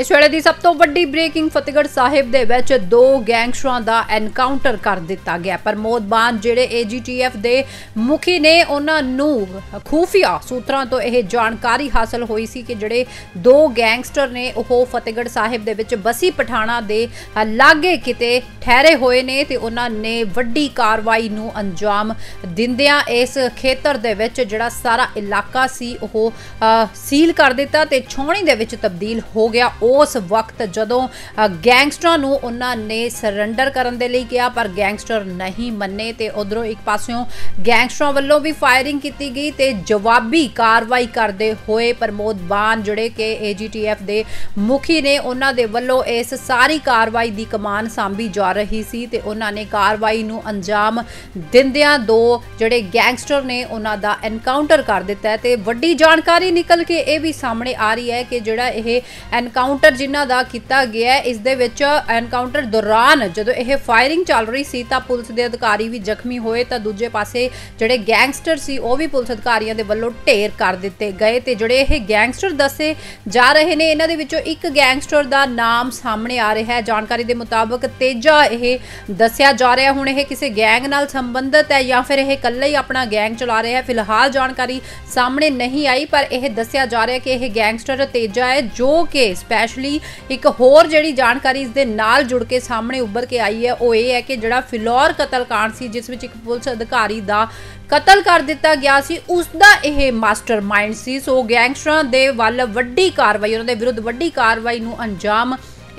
ਇਸ ਵੇਲੇ ਦੀ ਸਭ ਤੋਂ ਵੱਡੀ ਬ੍ਰੇਕਿੰਗ ਫਤਿਹਗੜ ਸਾਹਿਬ ਦੇ ਵਿੱਚ ਦੋ ਗੈਂਗਸਟਰਾਂ ਦਾ ਐਨਕਾਊਂਟਰ ਕਰ ਦਿੱਤਾ ਗਿਆ ਪ੍ਰਮੋਦ ਬਾਨ ਜਿਹੜੇ ਏਜੀਟੀਐਫ ਦੇ ਮੁਖੀ ਨੇ ਉਹਨਾਂ ਨੂੰ ਖੂਫੀਆ ਸੂਤਰਾਂ ਤੋਂ ਇਹ ਜਾਣਕਾਰੀ ਹਾਸਲ ਹੋਈ ਸੀ ਕਿ ਜਿਹੜੇ ਦੋ ਗੈਂਗਸਟਰ ਨੇ ਉਹ ਫਤਿਹਗੜ ਸਾਹਿਬ ਦੇ ਵਿੱਚ ਬਸੀ ਪਠਾਣਾ ਦੇ ਲਾਗੇ ਕਿਤੇ ਠਹਿਰੇ ਹੋਏ ਨੇ ਤੇ ਉਹਨਾਂ ਨੇ ਵੱਡੀ ਕਾਰਵਾਈ ਨੂੰ ਅੰਜਾਮ ਦਿੰਦਿਆਂ ਇਸ ਖੇਤਰ ਦੇ ਵਿੱਚ ਜਿਹੜਾ ਸਾਰਾ ਇਲਾਕਾ ਸੀ ਉਹ ਸੀਲ ਕਰ ਦਿੱਤਾ ਤੇ ਛੌਣੀ ਦੇ ਵਿੱਚ ਤਬਦੀਲ ਹੋ ਗਿਆ ਉਸ ਵਕਤ ਜਦੋਂ ਗੈਂਗਸਟਰਾਂ ਨੂੰ ਉਹਨਾਂ ਨੇ ਸਰੈਂਡਰ ਕਰਨ ਦੇ ਲਈ ਕਿਹਾ ਪਰ ਗੈਂਗਸਟਰ ਨਹੀਂ ਮੰਨੇ ਤੇ ਉਧਰੋਂ ਇੱਕ ਪਾਸਿਓਂ ਗੈਂਗਸਟਰਾਂ ਵੱਲੋਂ ਵੀ ਫਾਇਰਿੰਗ ਕੀਤੀ ਗਈ ਤੇ ਜਵਾਬੀ ਕਾਰਵਾਈ ਕਰਦੇ ਹੋਏ ਪ੍ਰਮੋਦ ਬਾਨ ਜਿਹੜੇ ਕਿ ਏਜੀਟੀਐਫ ਦੇ ਮੁਖੀ ਨੇ ਉਹਨਾਂ ਦੇ ਵੱਲੋਂ ਇਸ ਸਾਰੀ ਕਾਰਵਾਈ ਦੀ ਕਮਾਨ ਸੰਭੀ ਜਾ ਰਹੀ ਸੀ ਤੇ ਉਹਨਾਂ ਨੇ ਕਾਰਵਾਈ ਨੂੰ ਅੰਜਾਮ ਦਿੰਦਿਆਂ ਦੋ ਜਿਹੜੇ ਗੈਂਗਸਟਰ ਨੇ ਉਹਨਾਂ ਦਾ ਐਨਕਾਊਂਟਰ ਕਰ ਦਿੱਤਾ ਤੇ ਵੱਡੀ ਜਾਣਕਾਰੀ ਨਿਕਲ ਕੇ ਇਹ ਵੀ ਸਾਹਮਣੇ ਆ ਰਹੀ ਹੈ ਕਿ ਜਿਹੜਾ ਇਹ ਐਨਕਾਊਂਟਰ ਐਨਕਾਊਂਟਰ ਜਿਨ੍ਹਾਂ ਦਾ ਕੀਤਾ ਗਿਆ ਇਸ ਦੇ ਵਿੱਚ ਐਨਕਾਊਂਟਰ ਦੌਰਾਨ ਜਦੋਂ ਇਹ ਫਾਇਰਿੰਗ ਚੱਲ ਰਹੀ ਸੀ ਤਾਂ ਪੁਲਿਸ ਦੇ ਅਧਿਕਾਰੀ ਵੀ ਜ਼ਖਮੀ ਹੋਏ ਤਾਂ ਦੂਜੇ ਪਾਸੇ ਜਿਹੜੇ ਗੈਂਗਸਟਰ ਸੀ ਉਹ ਵੀ ਪੁਲਿਸ ਅਧਿਕਾਰੀਆਂ ਦੇ ਵੱਲੋਂ ਢੇਰ ਕਰ ਦਿੱਤੇ ਗਏ ਤੇ ਜਿਹੜੇ ਇਹ ਗੈਂਗਸਟਰ ਦੱਸੇ ਜਾ ਰਹੇ ਨੇ ਇਹਨਾਂ ਦੇ ਵਿੱਚੋਂ ਇੱਕ ਗੈਂਗਸਟਰ ਦਾ ਨਾਮ ਸਾਹਮਣੇ ਆ ਰਿਹਾ ਹੈ ਜਾਣਕਾਰੀ ਦੇ ਮੁਤਾਬਕ ਤੇਜਾ ਇਹ ਦੱਸਿਆ ਜਾ ਰਿਹਾ ਹੁਣ ਇਹ ਕਿਸੇ ਗੈਂਗ ਨਾਲ ਸੰਬੰਧਿਤ ਹੈ ਜਾਂ ਫਿਰ ਇਹ ਇਕੱਲਾ ਹੀ ਆਪਣਾ ਗੈਂਗ ਚਲਾ ਰਿਹਾ ਹੈ ਫਿਲਹਾਲ ਜਾਣਕਾਰੀ ਸਾਹਮਣੇ ਨਹੀਂ ਆਈ ਪਰ ਇਹ ਦੱਸਿਆ ਜਾ ਰਿਹਾ ਕਿ ਇਹ ਗੈਂਗਸਟਰ ਤੇਜਾ ਹੈ ਜੋ ਕਿ ਸਪੈਸ਼ਲੀ ਇੱਕ ਹੋਰ ਜਿਹੜੀ ਜਾਣਕਾਰੀ ਇਸ ਦੇ ਨਾਲ ਜੁੜ ਕੇ ਸਾਹਮਣੇ ਉੱਭਰ ਕੇ ਆਈ ਹੈ ਉਹ ਇਹ ਹੈ ਕਿ ਜਿਹੜਾ ਫਿਲੌਰ ਕਤਲकांड ਸੀ ਜਿਸ ਵਿੱਚ ਇੱਕ ਪੁਲਿਸ ਅਧਿਕਾਰੀ ਦਾ ਕਤਲ ਕਰ ਦਿੱਤਾ ਗਿਆ ਸੀ ਉਸ ਦਾ ਇਹ ਮਾਸਟਰਮਾਈਂਡ ਸੀ ਸੋ ਗੈਂਗਸਟਰਾਂ ਦੇ ਵੱਲ ਵੱਡੀ ਕਾਰਵਾਈ ਉਹਨਾਂ ਦੇ ਵਿਰੁੱਧ ਵੱਡੀ ਕਾਰਵਾਈ ਨੂੰ ਅੰਜਾਮ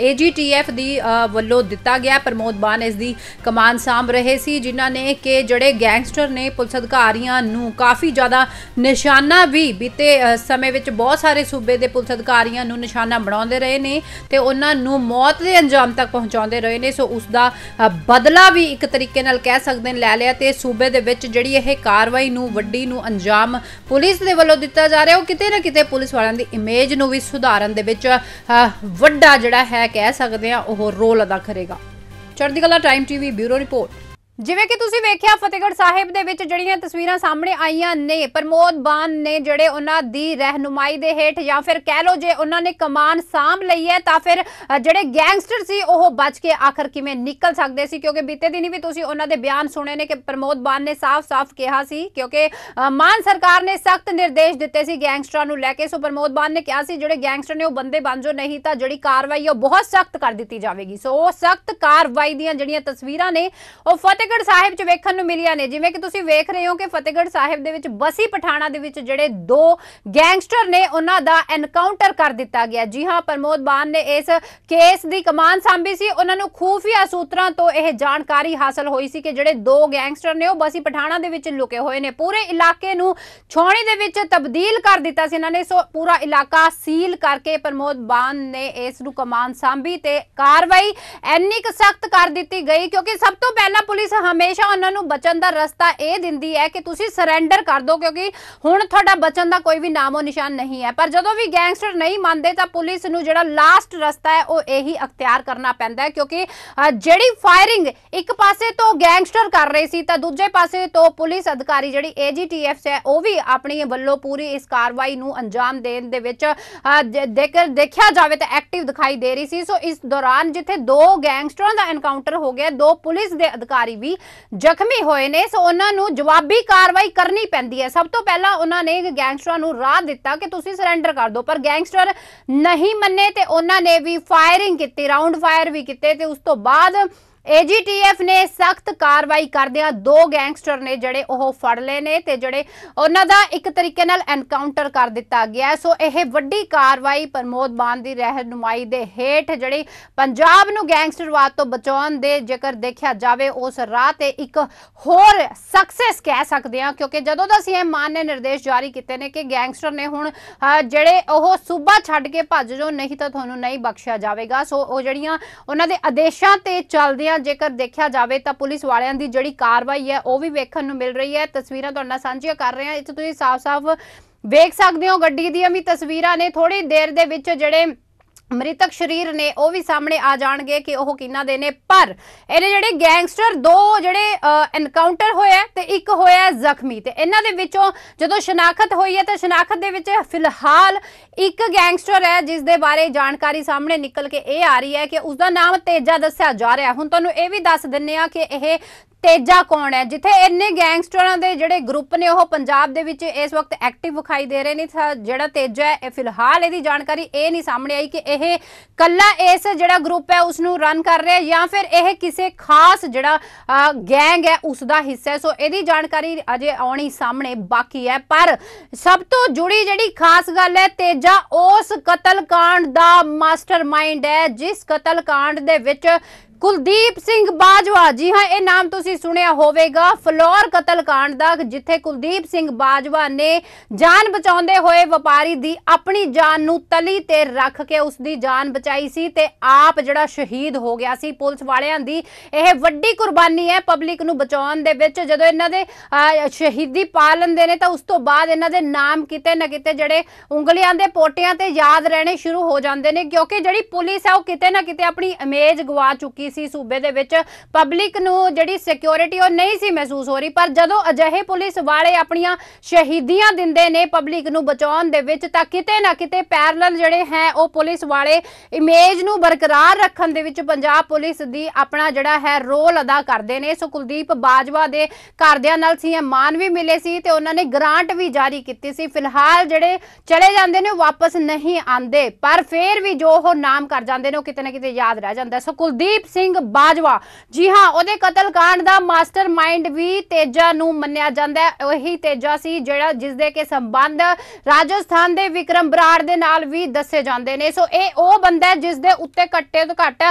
AGTF ਦੀ ਵੱਲੋਂ ਦਿੱਤਾ ਗਿਆ ਪ੍ਰਮੋਦ ਬਾਨ ਇਸ ਦੀ ਕਮਾਨ ਸਾਂਭ ਰਹੇ ਸੀ ਜਿਨ੍ਹਾਂ ਨੇ ਕਿ ਜਿਹੜੇ ਗੈਂਗਸਟਰ ਨੇ ਪੁਲਿਸ ਅਧਿਕਾਰੀਆਂ ਨੂੰ ਕਾਫੀ ਜ਼ਿਆਦਾ ਨਿਸ਼ਾਨਾ ਵੀ ਬੀਤੇ ਸਮੇਂ ਵਿੱਚ ਬਹੁਤ ਸਾਰੇ ਸੂਬੇ ਦੇ ਪੁਲਿਸ ਅਧਿਕਾਰੀਆਂ ਨੂੰ ਨਿਸ਼ਾਨਾ ਬਣਾਉਂਦੇ ਰਹੇ ਨੇ ਤੇ ਉਹਨਾਂ ਨੂੰ ਮੌਤ ਦੇ ਅੰਜਾਮ ਤੱਕ ਪਹੁੰਚਾਉਂਦੇ ਰਹੇ ਨੇ ਸੋ ਉਸ ਦਾ ਬਦਲਾ ਵੀ ਇੱਕ ਤਰੀਕੇ ਨਾਲ ਕਹਿ ਸਕਦੇ ਨੇ ਲੈ ਲਿਆ ਤੇ ਸੂਬੇ ਦੇ ਵਿੱਚ ਜਿਹੜੀ ਇਹ ਕਾਰਵਾਈ ਨੂੰ ਵੱਡੀ ਨੂੰ ਅੰਜਾਮ ਪੁਲਿਸ ਦੇ ਵੱਲੋਂ ਦਿੱਤਾ ਜਾ ਰਿਹਾ ਉਹ ਕਿਤੇ ਨਾ ਕਿਤੇ ਪੁਲਿਸ ਵਾਲਿਆਂ ਦੀ ਇਮੇਜ ਨੂੰ ਵੀ ਸੁਧਾਰਨ ਦੇ ਵਿੱਚ ਵੱਡਾ ਜਿਹੜਾ ਹੈ ਕਹਿ ਸਕਦੇ ਆ ਉਹ ਰੋਲ ਅਦਾ ਕਰੇਗਾ ਚੜ੍ਹਦੀ ਕਲਾ ਟਾਈਮ ਟੀਵੀ ਬਿਊਰੋ ਰਿਪੋਰਟ ਜਿਵੇਂ ਕਿ ਤੁਸੀਂ ਵੇਖਿਆ ਫਤਿਹਗੜ੍ਹ ਸਾਹਿਬ ਦੇ ਵਿੱਚ ਜਿਹੜੀਆਂ ਤਸਵੀਰਾਂ ਸਾਹਮਣੇ ਆਈਆਂ ਨੇ ਪ੍ਰਮੋਦ ਬਾਨ ਨੇ ਜਿਹੜੇ ਉਹਨਾਂ ਦੀ ਰਹਿਨੁਮਾਈ ਦੇ ਹੇਠ ਜਾਂ ਫਿਰ ਕਹਿ ਲੋ ਜੇ ਉਹਨਾਂ ਨੇ ਕਮਾਨ ਸਾਮ ਲਈ ਹੈ ਤਾਂ ਫਿਰ ਜਿਹੜੇ ਗੈਂਗਸਟਰ ਸੀ ਉਹ ਬਚ ਕੇ ਆਖਰ ਕਿਵੇਂ ਨਿਕਲ ਸਕਦੇ ਸੀ ਕਿਉਂਕਿ ਬੀਤੇ ਦਿਨੀ ਵੀ ਤੁਸੀਂ ਉਹਨਾਂ ਦੇ ਬਿਆਨ ਸੁਣੇ ਨੇ ਕਿ ਪ੍ਰਮੋਦ ਬਾਨ ਨੇ ਸਾਫ਼-ਸਾਫ਼ ਕਿਹਾ ਸੀ ਕਿਉਂਕਿ ਮਾਨ ਸਰਕਾਰ ਨੇ ਸਖਤ ਨਿਰਦੇਸ਼ ਦਿੱਤੇ ਸੀ ਗੈਂਗਸਟਰਾਂ ਨੂੰ ਲੈ ਕੇ ਸੋ ਪ੍ਰਮੋਦ ਬਾਨ ਨੇ ਕਿਹਾ ਸੀ ਜਿਹੜੇ ਗੈਂਗਸਟਰ ਨੇ ਉਹ ਬੰਦੇ ਬੰਜੋ ਨਹੀਂ ਤਾਂ ਜਿਹੜੀ ਕਾਰਵਾਈ ਉਹ ਬਹੁਤ ਸਖਤ ਕਰ ਦਿੱਤੀ ਜਾਵੇਗੀ ਸੋ ਉਹ ਸਖਤ ਕਾਰਵਾਈ ਦੀਆਂ ਜਿਹੜੀਆਂ ਤਸਵੀਰਾਂ ਨੇ ਉਹ ਫਤਿਹਗੜ੍ਹ ਸਾਹਿਬ 'ਚ ਵੇਖਣ ਨੂੰ ਮਿਲੀਆਂ ਨੇ ਜਿਵੇਂ ਕਿ ਤੁਸੀਂ ਵੇਖ ਰਹੇ ਹੋ ਕਿ ਫਤਿਹਗੜ੍ਹ ਸਾਹਿਬ ਦੇ ਵਿੱਚ ਬਸੀ ਪਠਾਣਾ ਦੇ ਵਿੱਚ ਜਿਹੜੇ ਦੋ ਗੈਂਗਸਟਰ ਨੇ ਉਹਨਾਂ ਦਾ ਐਨਕਾਊਂਟਰ ਕਰ ਦਿੱਤਾ ਗਿਆ ਜੀ ਹਾਂ ਪ੍ਰਮੋਦ ਬਾਨ ਨੇ ਇਸ ਕੇਸ ਦੀ ਕਮਾਨ ਸੰਭੀ ਸੀ ਉਹਨਾਂ ਨੂੰ ਖੂਫੀਆ ਸੂਤਰਾਂ ਤੋਂ ਇਹ ਜਾਣਕਾਰੀ ਹਾਸਲ ਹੋਈ ਸੀ ਕਿ ਜਿਹੜੇ ਦੋ ਗੈਂਗਸਟਰ ਨੇ ਉਹ ਬਸੀ ਪਠਾਣਾ ਦੇ ਵਿੱਚ ਲੁਕੇ ਹੋਏ ਨੇ ਪੂਰੇ ਇਲਾਕੇ ਨੂੰ ਛੌਣੀ ਦੇ ਵਿੱਚ ਤਬਦੀਲ ਕਰ ਦਿੱਤਾ ਸੀ ਇਹਨਾਂ ਨੇ ਸੋ ਪੂਰਾ ਇਲਾਕਾ ਸੀਲ ਕਰਕੇ ਪ੍ਰਮੋਦ ਬਾਨ ਨੇ ਇਸ ਨੂੰ ਕਮਾਨ ਸੰਭੀ ਤੇ ਕਾਰਵਾਈ ਐਨੀ ਸਖਤ ਕਰ ਦਿੱਤੀ ਗਈ ਕਿਉਂਕਿ ਸਭ ਤੋਂ ਪਹਿਲਾਂ ਪੁਲਿਸ ਪੁਲਿਸ ਹਮੇਸ਼ਾ ਉਹਨਾਂ ਨੂੰ ਬਚਣ ਦਾ ਰਸਤਾ ਇਹ ਦਿੰਦੀ ਹੈ ਕਿ ਤੁਸੀਂ ਸਰੈਂਡਰ ਕਰ ਦਿਓ ਕਿਉਂਕਿ ਹੁਣ ਤੁਹਾਡਾ ਬਚਣ ਦਾ ਕੋਈ ਵੀ ਨਾਮੋ ਨਿਸ਼ਾਨ ਨਹੀਂ ਹੈ ਪਰ ਜਦੋਂ ਵੀ ਗੈਂਗਸਟਰ ਨਹੀਂ ਮੰਨਦੇ ਤਾਂ ਪੁਲਿਸ ਨੂੰ ਜਿਹੜਾ ਲਾਸਟ ਰਸਤਾ ਹੈ ਉਹ ਇਹੀ ਅਖਤਿਆਰ ਕਰਨਾ ਪੈਂਦਾ ਹੈ ਕਿਉਂਕਿ ਜਿਹੜੀ ਫਾਇਰਿੰਗ ਇੱਕ ਪਾਸੇ ਤੋਂ ਗੈਂਗਸਟਰ ਕਰ ਰਹੇ ਸੀ ਤਾਂ ਦੂਜੇ ਪਾਸੇ ਤੋਂ ਪੁਲਿਸ ਅਧਿਕਾਰੀ ਜਿਹੜੀ ਏਜੀਟੀਐਫ ਹੈ ਉਹ ਵੀ ਆਪਣੀ ਵੱਲੋਂ ਪੂਰੀ ਇਸ ਕਾਰਵਾਈ ਨੂੰ ਅੰਜਾਮ ਦੇਣ ਦੇ ਵਿੱਚ ਦੇਖਿਆ ਜਾਵੇ ਤਾਂ ਐਕਟਿਵ ਦਿਖਾਈ ਦੇ ਰਹੀ ਸੀ ਸੋ ਇਸ ਦੌਰਾਨ ਜਿੱਥੇ ਦੋ ਗੈਂਗਸਟਰਾਂ ਦਾ ਐਨਕਾਊਂਟਰ ਹੋ ਗਿਆ ਦੋ ਪੁਲਿਸ ਦੇ ਅਧਿਕਾਰੀ ਵੀ ਜ਼ਖਮੀ ਹੋਏ ਨੇ ਸੋ ਉਹਨਾਂ ਨੂੰ ਜਵਾਬੀ ਕਾਰਵਾਈ ਕਰਨੀ ਪੈਂਦੀ ਹੈ ਸਭ ਤੋਂ ਪਹਿਲਾਂ ਉਹਨਾਂ ਨੇ ਗੈਂਗਸਟਰਾਂ ਨੂੰ ਰਾਹ ਦਿੱਤਾ ਕਿ ਤੁਸੀਂ ਸਰੈਂਡਰ ਕਰ ਦਿਓ ਪਰ ਗੈਂਗਸਟਰ ਨਹੀਂ ਮੰਨੇ ਤੇ ਉਹਨਾਂ ਨੇ ਵੀ ਫਾਇਰਿੰਗ ਕੀਤੀ ਰਾਉਂਡ ਫਾਇਰ ਵੀ ਕੀਤੇ ਤੇ ਉਸ ਤੋਂ ਬਾਅਦ ਏਜੀਟੀਐਫ ਨੇ ਸਖਤ ਕਾਰਵਾਈ ਕਰਦਿਆਂ ਦੋ ਗੈਂਗਸਟਰ ਨੇ ਜਿਹੜੇ ਉਹ ਫੜ ਲਏ ਨੇ ਤੇ ਜਿਹੜੇ ਉਹਨਾਂ ਦਾ ਇੱਕ ਤਰੀਕੇ ਨਾਲ ਐਨਕਾਊਂਟਰ ਕਰ ਦਿੱਤਾ ਗਿਆ ਸੋ ਇਹ ਵੱਡੀ ਕਾਰਵਾਈ ਪ੍ਰਮੋਦ ਬਾਨ ਦੀ ਰਹਿਨੁਮਾਈ ਦੇ ਹੇਠ ਜਿਹੜੀ ਪੰਜਾਬ ਨੂੰ ਗੈਂਗਸਟਰਵਾਦ ਤੋਂ ਬਚਾਉਣ ਦੇ ਜੇਕਰ ਦੇਖਿਆ ਜਾਵੇ ਉਸ ਰਾਹ ਤੇ ਇੱਕ ਹੋਰ ਸਕਸੈਸ ਕਹਿ ਸਕਦੇ ਹਾਂ ਕਿਉਂਕਿ ਜਦੋਂ ਦਾ ਸੀਐਮ ਮਾਨ ਨੇ ਨਿਰਦੇਸ਼ ਜਾਰੀ ਕੀਤੇ ਨੇ ਕਿ ਗੈਂਗਸਟਰ ਨੇ ਹੁਣ ਜਿਹੜੇ ਉਹ ਸੂਬਾ ਛੱਡ ਕੇ ਭੱਜ ਜੋ ਨਹੀਂ ਤਾਂ ਤੁਹਾਨੂੰ ਨਹੀਂ ਬਖਸ਼ਿਆ ਜਾਵੇਗਾ ਸੋ ਉਹ ਜਿਹੜੀਆਂ ਉਹਨਾਂ ਦੇ ਆਦੇਸ਼ਾਂ ਤੇ ਚੱਲਦੇ ਦੀਆਂ ਜੇਕਰ ਦੇਖਿਆ ਜਾਵੇ ਤਾਂ ਪੁਲਿਸ ਵਾਲਿਆਂ ਦੀ ਜਿਹੜੀ ਕਾਰਵਾਈ ਹੈ ਉਹ ਵੀ ਵੇਖਣ ਨੂੰ ਮਿਲ ਰਹੀ ਹੈ ਤਸਵੀਰਾਂ ਤੁਹਾਡੇ ਨਾਲ ਸਾਂਝੀਆਂ ਕਰ ਰਹੇ ਹਾਂ ਇੱਥੇ ਤੁਸੀਂ ਸਾਫ਼-ਸਾਫ਼ ਵੇਖ ਸਕਦੇ ਹੋ ਗੱਡੀ ਦੀਆਂ ਵੀ ਤਸਵੀਰਾਂ ਨੇ ਥੋੜੀ ਦੇਰ ਦੇ ਵਿੱਚ ਜਿਹੜੇ ਮ੍ਰਿਤਕ ਸ਼ਰੀਰ ਨੇ ਉਹ ਵੀ ਸਾਹਮਣੇ ਆ ਜਾਣਗੇ ਕਿ ਉਹ ਕਿੰਨਾ ਦੇ ਨੇ ਪਰ ਇਹਨੇ ਜਿਹੜੇ ਗੈਂਗਸਟਰ ਦੋ ਜਿਹੜੇ ਐਨਕਾਊਂਟਰ ਹੋਇਆ ਤੇ ਇੱਕ ਹੋਇਆ ਜ਼ਖਮੀ ਤੇ ਇਹਨਾਂ ਦੇ ਵਿੱਚੋਂ ਜਦੋਂ ਸ਼ਨਾਖਤ ਹੋਈ ਹੈ ਤਾਂ ਸ਼ਨਾਖਤ ਦੇ ਵਿੱਚ ਫਿਲਹਾਲ ਇੱਕ ਗੈਂਗਸਟਰ ਹੈ ਜਿਸ ਦੇ ਬਾਰੇ ਜਾਣਕਾਰੀ ਸਾਹਮਣੇ ਨਿਕਲ ਕੇ ਇਹ ਆ ਰਹੀ ਹੈ ਕਿ ਉਸ ਦਾ ਨਾਮ ਤੇਜਾ ਦੱਸਿਆ ਜਾ ਰਿਹਾ ਹੁਣ ਤੁਹਾਨੂੰ ਇਹ ਵੀ ਦੱਸ ਦਿੰਨੇ ਆ ਕਿ ਇਹ ਤੇਜਾ ਕੌਣ ਹੈ ਜਿੱਥੇ ਇੰਨੇ ਗੈਂਗਸਟਰਾਂ ਦੇ ਜਿਹੜੇ ਗਰੁੱਪ ਨੇ ਉਹ ਪੰਜਾਬ ਦੇ ਵਿੱਚ ਇਸ ਵਕਤ ਐਕਟਿਵ ਵਿਖਾਈ ਦੇ ਰਹੇ ਨੇ ਜਿਹੜਾ ਤੇਜਾ ਹੈ ਇਹ ਫਿਲਹਾਲ ਇਹਦੀ ਜਾਣਕਾਰੀ ਇਹ ਨਹੀਂ ਸਾਹਮਣੇ ਆਈ ਕਿ ਇਹ ਕੱਲਾ ਇਸ ਜਿਹੜਾ ਗਰੁੱਪ ਹੈ ਉਸ ਨੂੰ ਰਨ ਕਰ ਰਿਹਾ ਜਾਂ ਫਿਰ ਇਹ ਕਿਸੇ ਖਾਸ ਜਿਹੜਾ ਗੈਂਗ ਹੈ ਉਸ ਦਾ ਹਿੱਸਾ ਹੈ ਸੋ ਇਹਦੀ ਜਾਣਕਾਰੀ ਅਜੇ ਆਉਣੀ ਸਾਹਮਣੇ ਬਾਕੀ ਹੈ ਪਰ ਸਭ ਤੋਂ ਜੁੜੀ ਜਿਹੜੀ ਖਾਸ ਗੱਲ ਹੈ ਤੇਜਾ ਉਸ ਕਤਲकांड ਦਾ ਮਾਸਟਰਮਾਈਂਡ ਹੈ ਜਿਸ ਕਤਲकांड ਦੇ ਵਿੱਚ ਕੁਲਦੀਪ ਸਿੰਘ ਬਾਜਵਾ ਜੀ ਹਾਂ ਇਹ ਨਾਮ ਤੁਸੀਂ ਸੁਣਿਆ ਹੋਵੇਗਾ ਫਲੋਰ ਕਤਲकांड ਦਾ ਜਿੱਥੇ ਕੁਲਦੀਪ ਸਿੰਘ ਬਾਜਵਾ ਨੇ ਜਾਨ ਬਚਾਉਂਦੇ ਹੋਏ ਵਪਾਰੀ ਦੀ ਆਪਣੀ ਜਾਨ ਨੂੰ ਤਲੀ ਤੇ ਰੱਖ ਕੇ ਉਸ ਦੀ ਜਾਨ ਬਚਾਈ ਸੀ ਤੇ ਆਪ ਜਿਹੜਾ ਸ਼ਹੀਦ ਹੋ ਗਿਆ ਸੀ ਪੁਲਿਸ ਵਾਲਿਆਂ ਦੀ ਇਹ ਵੱਡੀ ਕੁਰਬਾਨੀ ਹੈ ਪਬਲਿਕ ਨੂੰ ਬਚਾਉਣ ਦੇ ਵਿੱਚ ਜਦੋਂ ਇਹਨਾਂ ਦੇ ਸ਼ਹੀਦੀ ਪਾ ਲੈਂਦੇ ਨੇ ਤਾਂ ਉਸ ਤੋਂ ਬਾਅਦ ਇਹਨਾਂ ਦੇ ਨਾਮ ਕਿਤੇ ਨਾ ਕਿਤੇ ਜਿਹੜੇ ਉਂਗਲੀਆਂ ਦੇ ਪੋਟਿਆਂ ਤੇ ਯਾਦ ਰਹਿਣੇ ਸ਼ੁਰੂ ਹੋ ਜਾਂਦੇ ਨੇ ਕਿਉਂਕਿ ਜਿਹੜੀ ਪੁਲਿਸ ਹੈ ਉਹ ਕਿਤੇ ਨਾ ਕਿਤੇ ਆਪਣੀ ਇਮੇਜ ਗਵਾ ਚੁੱਕੀ ਸੀ ਸੂਬੇ ਦੇ ਵਿੱਚ ਪਬਲਿਕ ਨੂੰ ਜਿਹੜੀ ਸਿਕਿਉਰਿਟੀ ਉਹ ਨਹੀਂ ਸੀ ਮਹਿਸੂਸ ਹੋ ਰਹੀ ਪਰ ਜਦੋਂ ਅਜਿਹੇ ਪੁਲਿਸ ਵਾਲੇ ਆਪਣੀਆਂ ਸ਼ਹੀਦੀਆਂ ਦਿੰਦੇ ਨੇ ਪਬਲਿਕ ਨੂੰ ਬਚਾਉਣ ਦੇ ਵਿੱਚ ਤਾਂ ਕਿਤੇ ਨਾ ਕਿਤੇ ਪੈਰਲਲ ਜਿਹੜੇ ਹੈ ਉਹ ਪੁਲਿਸ ਵਾਲੇ ਇਮੇਜ ਨੂੰ ਬਰਕਰਾਰ ਰੱਖਣ ਦੇ ਵਿੱਚ ਪੰਜਾਬ ਪੁਲਿਸ ਦੀ ਆਪਣਾ ਜਿਹੜਾ ਹੈ ਰੋਲ ਅਦਾ ਕਰਦੇ ਨੇ ਸੋ ਕੁਲਦੀਪ ਬਾਜਵਾ ਦੇ ਘਰਦਿਆਂ ਨਾਲ ਸੀਐਮ ਮਾਨ ਵੀ ਮਿਲੇ ਸੀ ਤੇ ਉਹਨਾਂ ਨੇ ਗ੍ਰਾਂਟ ਵੀ ਜਾਰੀ ਕੀਤੀ ਸੀ ਫਿਲਹਾਲ ਜਿਹੜੇ ਚਲੇ ਜਾਂਦੇ ਨੇ ਵਾਪਸ ਨਹੀਂ ਆਉਂਦੇ ਪਰ ਫੇਰ ਵੀ ਜੋ ਉਹ ਨਾਮ ਕਰ ਜਾਂਦੇ ਨੇ ਉਹ ਕਿਤੇ ਨਾ ਕਿਤੇ ਯਾਦ ਰਹਿ ਜਾਂਦਾ ਸੋ ਕੁਲਦੀਪ ਸਿੰਘ ਬਾਜਵਾ ਜੀ ਹਾਂ ਉਹਦੇ ਕਤਲकांड ਦਾ ਮਾਸਟਰਮਾਈਂਡ ਵੀ ਤੇਜਾ ਨੂੰ ਮੰਨਿਆ ਜਾਂਦਾ ਹੈ ਉਹੀ ਤੇਜਾ ਸੀ ਜਿਹੜਾ ਜਿਸ ਦੇ ਕੇ ਸੰਬੰਧ ਰਾਜਸਥਾਨ ਦੇ ਵਿਕਰਮ ਬਰਾੜ ਦੇ ਨਾਲ ਵੀ ਦੱਸੇ ਜਾਂਦੇ ਨੇ ਸੋ ਇਹ ਉਹ ਬੰਦਾ ਜਿਸ ਦੇ ਉੱਤੇ ਘੱਟੇ ਤੋਂ ਘੱਟ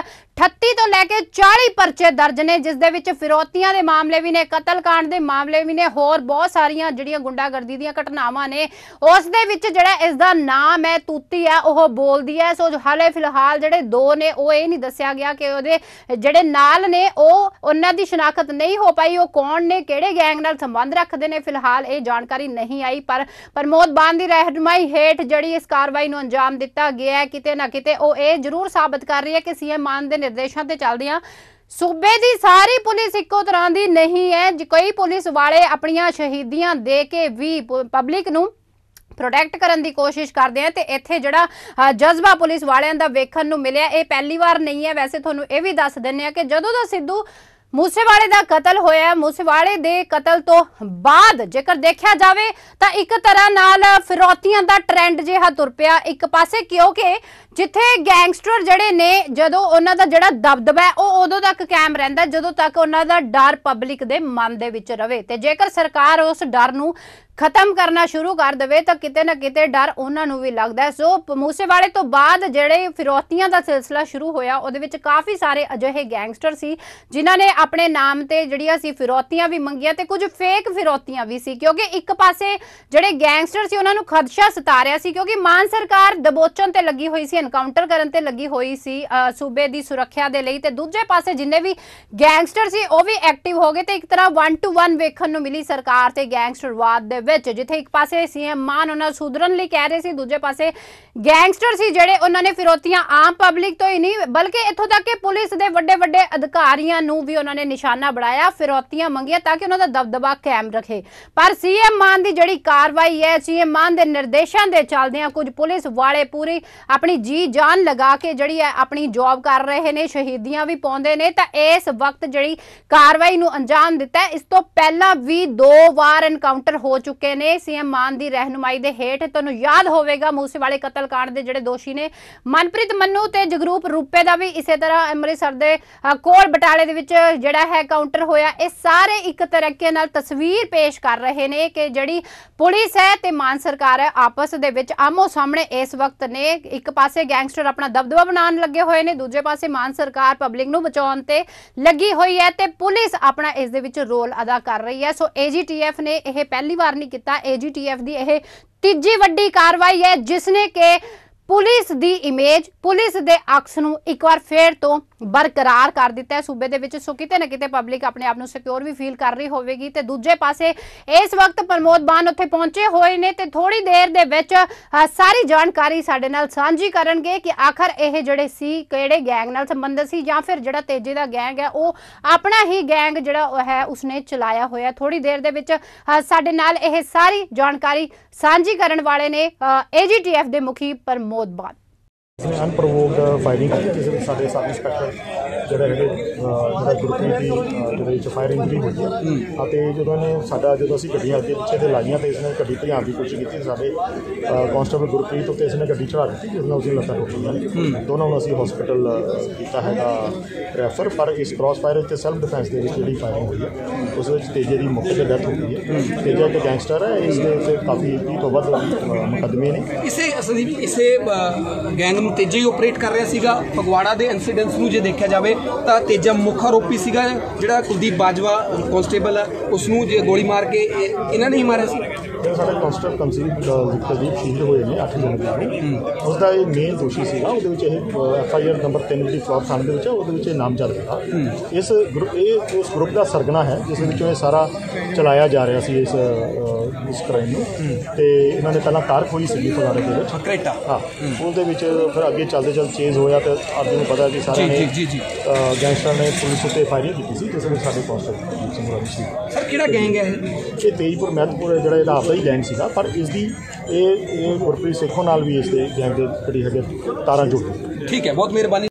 38 ਤੋਂ ਲੈ ਕੇ 40 ਪਰਚੇ ਦਰਜ ਨੇ ਜਿਸ ਦੇ ਵਿੱਚ ਫਿਰੋਤੀਆਂ ਦੇ ਮਾਮਲੇ ਵੀ ਨੇ ਕਤਲकांड ਦੇ ਮਾਮਲੇ ਵੀ ਨੇ ਹੋਰ ਬਹੁਤ ਸਾਰੀਆਂ ਜਿਹੜੀਆਂ ਗੁੰਡਾਗਰਦੀ ਦੀਆਂ ਘਟਨਾਵਾਂ ਨੇ ਉਸ ਦੇ ਵਿੱਚ ਜਿਹੜਾ ਇਸ ਦਾ ਨਾਮ ਹੈ ਤੂਤੀ ਹੈ ਉਹ ਬੋਲਦੀ ਹੈ ਸੋ ਹਾਲੇ ਫਿਲਹਾਲ ਜਿਹੜੇ ਦੋ ਨੇ ਉਹ ਇਹ ਨਹੀਂ ਦੱਸਿਆ ਗਿਆ ਕਿ ਉਹਦੇ ਜਿਹੜੇ ਨਾਲ ਨੇ ਉਹ ਉਹਨਾਂ ਦੀ ਸ਼ਨਾਖਤ ਨਹੀਂ ਹੋ ਪਾਈ ਉਹ ਕੌਣ ਨੇ ਕਿਹੜੇ ਗੈਂਗ ਨਾਲ ਸੰਬੰਧ ਰੱਖਦੇ ਨੇ ਫਿਲਹਾਲ ਇਹ ਜਾਣਕਾਰੀ ਨਹੀਂ ਆਈ ਪਰ ਪ੍ਰਮੋਦ ਬਾਨ ਦੀ ਰਹਿਨਮਾਈ ਹੇਠ ਜਿਹੜੀ ਇਸ ਕਾਰਵਾਈ ਨੂੰ ਅੰਜਾਮ ਦਿੱਤਾ ਗਿਆ ਹੈ ਕਿਤੇ ਨਾ ਕਿਤੇ ਉਹ ਇਹ ਜ਼ਰੂਰ ਸਾਬਤ ਕਰ ਰਹੀ ਹੈ ਕਿ ਸੀਐਮ ਮਾਨ ਦੇ ਨਿਰਦੇਸ਼ਾਂ ਤੇ ਚੱਲਦੇ ਆ ਸੂਬੇ ਦੀ ਸਾਰੀ ਪੁਲਿਸ ਇੱਕੋ ਤਰ੍ਹਾਂ ਦੀ ਨਹੀਂ ਹੈ ਕੋਈ ਪੁਲਿਸ ਵਾਲੇ ਆਪਣੀਆਂ ਸ਼ਹੀਦੀਆਂ ਦੇ ਕੇ ਵੀ ਪਬਲਿਕ ਨੂੰ ਪ੍ਰੋਟੈਕਟ ਕਰਨ ਦੀ ਕੋਸ਼ਿਸ਼ ਕਰਦੇ ਆ ਤੇ ਇੱਥੇ ਜਿਹੜਾ ਜਜ਼ਬਾ ਪੁਲਿਸ ਵਾਲਿਆਂ ਦਾ ਵੇਖਣ ਨੂੰ ਮਿਲਿਆ ਇਹ ਪਹਿਲੀ ਵਾਰ ਨਹੀਂ ਹੈ ਵੈਸੇ ਤੁਹਾਨੂੰ ਇਹ ਵੀ ਦੱਸ ਦਿੰਨੇ ਆ ਕਿ ਜਦੋਂ ਦਾ ਸਿੱਧੂ ਮੂਸੇਵਾਲੇ ਦਾ ਕਤਲ ਹੋਇਆ ਮੂਸੇਵਾਲੇ ਦੇ ਕਤਲ ਤੋਂ ਬਾਅਦ ਜੇਕਰ ਦੇਖਿਆ ਜਾਵੇ ਤਾਂ ਇੱਕ ਤਰ੍ਹਾਂ ਨਾਲ ਫਿਰੌਤੀਆਂ ਦਾ ਟ੍ਰੈਂਡ ਜਿਹਾ ਤੁਰ ਪਿਆ ਇੱਕ ਪਾਸੇ ਕਿਉਂਕਿ ਜਿੱਥੇ ਗੈਂਗਸਟਰ ਜਿਹੜੇ ਨੇ ਜਦੋਂ ਉਹਨਾਂ ਦਾ ਜਿਹੜਾ ਦਬਦਬਾ ਹੈ ਉਹ ਉਦੋਂ ਤੱਕ ਕਾਇਮ ਰਹਿੰਦਾ ਜਦੋਂ ਤੱਕ ਉਹਨਾਂ ਦਾ ਡਰ ਪਬਲਿਕ ਦੇ ਮਨ ਦੇ ਵਿੱਚ ਰਵੇ ਤੇ ਜੇਕਰ ਸਰਕਾਰ ਉਸ ਡਰ ਨੂੰ ਖਤਮ ਕਰਨਾ ਸ਼ੁਰੂ ਕਰ ਦਵੇ ਤਾਂ ਕਿਤੇ ਨਾ ਕਿਤੇ ਡਰ ਉਹਨਾਂ ਨੂੰ ਵੀ ਲੱਗਦਾ ਹੈ ਸੋ ਵਾਲੇ ਤੋਂ ਬਾਅਦ ਜਿਹੜੇ ਫਿਰੌਤੀਆਂ ਦਾ ਸਿਲਸਿਲਾ ਸ਼ੁਰੂ ਹੋਇਆ ਉਹਦੇ ਵਿੱਚ ਕਾਫੀ ਸਾਰੇ ਅਜਿਹੇ ਗੈਂਗਸਟਰ ਸੀ ਜਿਨ੍ਹਾਂ ਨੇ ਆਪਣੇ ਨਾਮ ਤੇ ਜਿਹੜੀਆਂ ਸੀ ਫਿਰੌਤੀਆਂ ਵੀ ਮੰਗੀਆਂ ਤੇ ਕੁਝ ਫੇਕ ਫਿਰੌਤੀਆਂ ਵੀ ਸੀ ਕਿਉਂਕਿ ਇੱਕ ਪਾਸੇ ਜਿਹੜੇ ਗੈਂਗਸਟਰ ਸੀ ਉਹਨਾਂ ਨੂੰ ਖਦਸ਼ਾ ਸਤਾ ਰਿਹਾ ਸੀ ਕਿਉਂਕਿ ਮਾਨ ਸਰਕਾਰ ਦਬੋਚਣ ਤੇ ਲੱਗੀ ਹੋਈ ਸੀ ਐਨਕਾਊਂਟਰ ਕਰਨ ਤੇ ਲੱਗੀ ਹੋਈ ਸੀ ਸੂਬੇ ਦੀ ਸੁਰੱਖਿਆ ਦੇ ਲਈ ਤੇ ਦੂਜੇ ਪਾਸੇ ਜਿੰਨੇ ਵੀ ਗੈਂਗਸਟਰ ਸੀ ਉਹ ਵੀ ਐਕਟਿਵ ਹੋ ਗਏ ਤੇ ਇੱਕ ਤਰ੍ਹਾਂ 1 ਟੂ 1 ਵੇਖਣ ਨੂੰ ਮਿਲੀ ਸਰਕਾਰ ਤੇ ਗੈਂਗਸਟਰਵਾਦ ਦੇ ਵਿੱਚ ਜਿੱਥੇ ਇੱਕ ਪਾਸੇ ਸੀਐਮ ਮਾਨ ਉਹਨਾਂ ਸੁਧਰਨ ਲਈ ਕਹਿ ਰਹੇ ਸੀ ਦੂਜੇ ਪਾਸੇ ਗੈਂਗਸਟਰ ਸੀ ਜਿਹੜੇ ਉਹਨਾਂ ਨੇ ਫਿਰੋਤੀਆਂ ਆਮ ਪਬਲਿਕ ਤੋਂ ਹੀ ਨਹੀਂ ਬਲਕਿ ਇੱਥੋਂ ਤੱਕ ਕਿ ਪੁਲਿਸ ਦੇ ਵੱਡੇ ਵੱਡੇ ਅਧਿਕਾਰੀਆਂ ਨੂੰ ਵੀ ਉਹਨਾਂ ਨੇ ਨਿਸ਼ਾਨਾ ਬਣਾਇਆ ਫਿਰੋਤੀਆਂ ਮੰਗੀਆਂ ਤਾਂ ਕਿ ਉਹਨਾਂ ਦਾ ਦਬਦਬਾ ਕਾਇਮ ਰੱਖੇ ਪਰ ਸੀਐਮ ਮਾਨ ਦੀ ਜਿਹੜੀ ਕਾਰਵਾਈ ਹੈ ਸੀਐਮ ਮਾਨ ਦੇ ਨਿਰਦੇਸ਼ਾਂ ਦੇ ਚੱਲਦਿਆਂ ਕੁਝ ਪੁਲਿਸ ਵਾਲੇ ਪੂਰੀ ਆਪਣੀ ਜੀ ਜਾਨ ਲਗਾ ਕੇ ਜਿਹੜੀ ਹੈ ਆਪਣੀ ਜੌਬ ਕਰ ਰਹੇ ਨੇ ਸ਼ਹੀਦੀਆਂ ਵੀ ਪਾਉਂਦੇ ਨੇ ਤਾਂ ਇਸ ਵਕਤ ਜਿਹੜੀ ਕਾਰਵਾਈ ਨੂੰ ਅੰਜਾਮ ਦਿੱਤਾ ਇਸ ਤੋਂ ਪਹਿਲਾਂ ਵੀ ਦੋ ਵਾਰ ਐਨਕਾਊਂਟਰ ਹੋ ਚੁੱਕੇ ਨੇ ਸੀਐਮ ਮਾਨ ਦੀ ਰਹਿਨਮਾਈ ਦੇ ਹੇਠ ਤੁਹਾਨੂੰ ਯਾਦ ਹੋਵੇਗਾ ਮੂਸੇਵਾਲੇ ਕਤਲकांड ਦੇ ਜਿਹੜੇ ਦੋਸ਼ੀ ਨੇ ਮਨਪ੍ਰੀਤ ਮੰਨੂ ਤੇ ਜਗਰੂਪ ਰੂਪੇ ਦਾ ਵੀ ਇਸੇ ਤਰ੍ਹਾਂ ਅੰਮ੍ਰਿਤਸਰ ਦੇ ਕੋਲ ਬਟਾਲੇ ਦੇ ਵਿੱਚ ਜਿਹੜਾ ਹੈ ਕਾਊਂਟਰ ਹੋਇਆ ਇਹ ਸਾਰੇ ਇੱਕ ਤਰੀਕੇ ਨਾਲ ਤਸਵੀਰ ਪੇਸ਼ ਕਰ ਰਹੇ ਨੇ ਕਿ ਜਿਹੜੀ ਪੁਲਿਸ ਹੈ ਤੇ ਮਾਨ ਸਰਕਾਰ ਹੈ ਆਪਸ ਦੇ ਵਿੱਚ ਆਮੋ ਸਾਹਮਣੇ ਇਸ ਵਕਤ ਨੇ ਇੱਕ ਪਾਸੇ ਗੈਂਗਸਟਰ ਆਪਣਾ ਦਬਦਬਾ ਬਣਾਉਣ ਲੱਗੇ ਹੋਏ ਨੇ ਦੂਜੇ ਪਾਸੇ ਮਾਨ ਸਰਕਾਰ ਪਬਲਿਕ ਨੂੰ ਬਚਾਉਣ ਤੇ ਲੱਗੀ ਹੋਈ ਹੈ ਤੇ ਪੁਲਿਸ ਆਪਣਾ ਇਸ ਦੇ ਵਿੱਚ ਰੋਲ ਅਦਾ ਕਰ ਰਹੀ ਹੈ ਸੋ ਏਜੀਟੀਐਫ ਨੇ ਇਹ ਪਹਿਲੀ ਵਾਰ ਨਹੀਂ ਕੀਤਾ ਏਜੀਟੀਐਫ ਦੀ ਇਹ ਤੀਜੀ ਵੱਡੀ ਕਾਰਵਾਈ ਹੈ ਜਿਸ ਨੇ ਕਿ ਪੁਲਿਸ ਦੀ ਇਮੇਜ ਪੁਲਿਸ ਦੇ ਅਕਸ ਨੂੰ ਇੱਕ ਵਾਰ ਫੇਰ ਤੋਂ ਬਰਕਰਾਰ ਕਰ ਦਿੱਤਾ ਹੈ ਸੂਬੇ ਦੇ ਵਿੱਚ ਸੋ ਕਿਤੇ ਨਾ ਕਿਤੇ ਪਬਲਿਕ ਆਪਣੇ ਆਪ ਨੂੰ ਸਿਕਿਉਰ ਵੀ ਫੀਲ ਕਰ ਰਹੀ ਹੋਵੇਗੀ ਤੇ ਦੂਜੇ ਪਾਸੇ ਇਸ ਵਕਤ ਪ੍ਰਮੋਦ ਬਾਨ ਉੱਥੇ ਪਹੁੰਚੇ ਹੋਏ ਨੇ ਤੇ ਥੋੜੀ ਦੇਰ ਦੇ ਵਿੱਚ ਸਾਰੀ ਜਾਣਕਾਰੀ ਸਾਡੇ ਨਾਲ ਸਾਂਝੀ ਕਰਨਗੇ ਕਿ ਆਖਰ ਇਹ ਜਿਹੜੇ ਸੀ ਕਿਹੜੇ ਗੈਂਗ ਨਾਲ ਸੰਬੰਧਿਤ ਸੀ ਜਾਂ ਫਿਰ ਜਿਹੜਾ ਤੇਜੇ ਦਾ ਗੈਂਗ ਹੈ ਉਹ ਆਪਣਾ ਹੀ ਗੈਂਗ ਜਿਹੜਾ ਹੈ ਉਸਨੇ ਚਲਾਇਆ ਹੋਇਆ ਥੋੜੀ ਦੇਰ ਦੇ ਵਿੱਚ ਸਾਡੇ ਨਾਲ ਇਹ ਸਾਰੀ ਜਾਣਕਾਰੀ ਸਾਂਝੀ ਕਰਨ ਵਾਲੇ ਨੇ ਏਜੀਟੀਐਫ ਦੇ ਮੁਖੀ ਪ੍ਰਮੋਦ ਬਾਨ ਅਨਪ੍ਰੋਵੋਕਡ ਫਾਇਰਿੰਗ ਕੀਤੀ ਕਿਸੇ ਸਾਡੇ ਸਬ ਇੰਸਪੈਕਟਰ ਜਿਹੜਾ ਹੈਗੇ ਜਿਹੜਾ ਗੁਰਪ੍ਰੀਤ ਦੀ ਜਿਹੜੇ ਚ ਫਾਇਰਿੰਗ ਵੀ ਹੋਈ ਹੈ ਅਤੇ ਜਦੋਂ ਨੇ ਸਾਡਾ ਜਦੋਂ ਅਸੀਂ ਗੱਡੀਆਂ ਅੱਗੇ ਪਿੱਛੇ ਤੇ ਲਾਈਆਂ ਤੇ ਇਸਨੇ ਗੱਡੀ ਭਜਾਉਣ ਦੀ ਕੋਸ਼ਿਸ਼ ਕੀਤੀ ਸਾਡੇ ਕਾਂਸਟੇਬਲ ਗੁਰਪ੍ਰੀਤ ਉੱਤੇ ਇਸਨੇ ਗੱਡੀ ਚੜਾ ਦਿੱਤੀ ਜਿਸ ਨਾਲ ਉਸਦੀ ਲੱਤਾਂ ਟੁੱਟ ਗਈਆਂ ਦੋਨਾਂ ਨੂੰ ਅਸੀਂ ਹਸਪੀਟਲ ਕੀਤਾ ਹੈਗਾ ਰੈਫਰ ਪਰ ਇਸ ਕ੍ਰਾਸ ਫਾਇਰ ਤੇ ਸੈਲਫ ਡਿਫੈਂਸ ਦੇ ਵਿੱਚ ਜਿਹੜੀ ਫਾਇਰਿੰਗ ਹੋਈ ਹੈ ਉਸ ਵਿੱਚ ਤੇਜੇ ਦੀ ਮੁੱਖ ਤੇ ਡੈਥ ਹੋ ਗਈ ਹੈ ਤੇਜਾ ਇੱਕ ਗੈਂਗਸਟਰ ਹੈ ਇਸ ਦੇ ਉੱਤੇ ਕਾਫੀ ਵੀ ਤੋਂ ਵੱਧ ਮੁਕਦਮੇ ਨੇ ਇਸੇ ਵੀ ਇਸੇ ਗੈਂਗ ਨੂੰ ਤੇਜੇ ਹੀ ਆਪਰੇਟ ਕਰ ਰਿਹਾ ਸੀਗਾ ਫਗਵਾੜਾ ਦੇ ਇਨਸੀਡੈਂਟਸ ਨੂੰ ਜੇ ਦੇਖਿਆ ਜਾਵੇ ਤਾਂ ਤੇਜਾ ਮੁੱਖ ਆਰੋਪੀ ਸੀਗਾ ਜਿਹੜਾ ਕੁਲਦੀਪ ਬਾਜਵਾ ਕਨਸਟੇਬਲ ਆ ਉਸ ਨੂੰ ਜੇ ਗੋਲੀ ਮਾਰ ਕੇ ਇਹਨਾਂ ਨੇ ਹੀ ਮਾਰਿਆ ਸੀ ਜਿਹੜਾ ਸਾਡਾ ਕਨਸਟਰ ਕੰਸੀਲ ਦੀ ਸ਼ਹੀਦ ਹੋਏ ਨੇ 8 ਜਨਵਰੀ ਨੂੰ ਉਸ ਦਾ ਇਹ ਮੇਨ ਦੋਸ਼ੀ ਸੀਗਾ ਉਹਦੇ ਵਿੱਚ ਇਹ ਐਫ ਆਈ ਆਰ ਨੰਬਰ 3 ਦੀ ਫਲੋਰ ਥਾਣੇ ਦੇ ਵਿੱਚ ਉਹਦੇ ਵਿੱਚ ਇਹ ਚੱਲ ਰਿਹਾ ਇਸ ਗਰੁੱਪ ਇਹ ਉਸ ਗਰੁੱਪ ਦਾ ਸਰਗਣਾ ਹੈ ਜਿਸ ਦੇ ਵਿੱਚੋਂ ਇਹ ਸਾਰਾ ਚਲਾਇਆ ਜਾ ਰਿਹਾ ਸੀ ਇਸ ਇਸ ਕ੍ਰਾਈਮ ਨੂੰ ਤੇ ਇਹਨਾਂ ਨੇ ਪਹਿਲਾਂ ਕਾਰ ਖੋਈ ਸੀਗੀ ਫਲਾਰੇ ਦੇ ਵਿੱਚ ਹਾਂ ਉਹਦੇ ਵਿੱਚ ਫਿਰ ਅੱਗੇ ਚੱਲਦੇ ਚੱਲ ਚੇਜ਼ ਹੋਇਆ ਤੇ ਆਪ ਨੂੰ ਪਤਾ ਕਿ ਸਾਰੇ ਨੇ ਜੀ, ਜੀ, ਜੀ। ਗੈਂਗਸਟਰ ਨੇ ਪੁਲਿਸ ਉੱਤੇ ਫਾਇਰਿੰਗ ਕੀਤੀ ਸੀ ਜਿਸ ਵਿੱਚ ਸਾਡੇ ਕਾਂਸਟੇਬਲ ਸੰਗਰਾਮ ਸੀ ਸਰ ਕਿਹੜਾ ਗੈਂਗ ਹੈ ਇਹ ਤੇਜਪੁਰ ਮਹਿਤਪੁਰ ਜਿਹੜਾ ਇਹਦਾ ਆਪਣਾ ਹੀ ਗੈਂਗ ਸੀਗਾ ਪਰ ਇਸ ਦੀ ਇਹ ਇਹ ਗੁਰਪ੍ਰੀਤ ਸੇਖੋਂ ਨਾਲ ਵੀ ਇਸ ਦੇ ਗੈਂਗ ਦੇ ਕੜੀ ਹੈਗੇ ਤਾਰਾਂ ਜੁੜੀ ਠੀਕ ਹੈ ਬਹੁਤ ਮਿਹਰਬਾਨੀ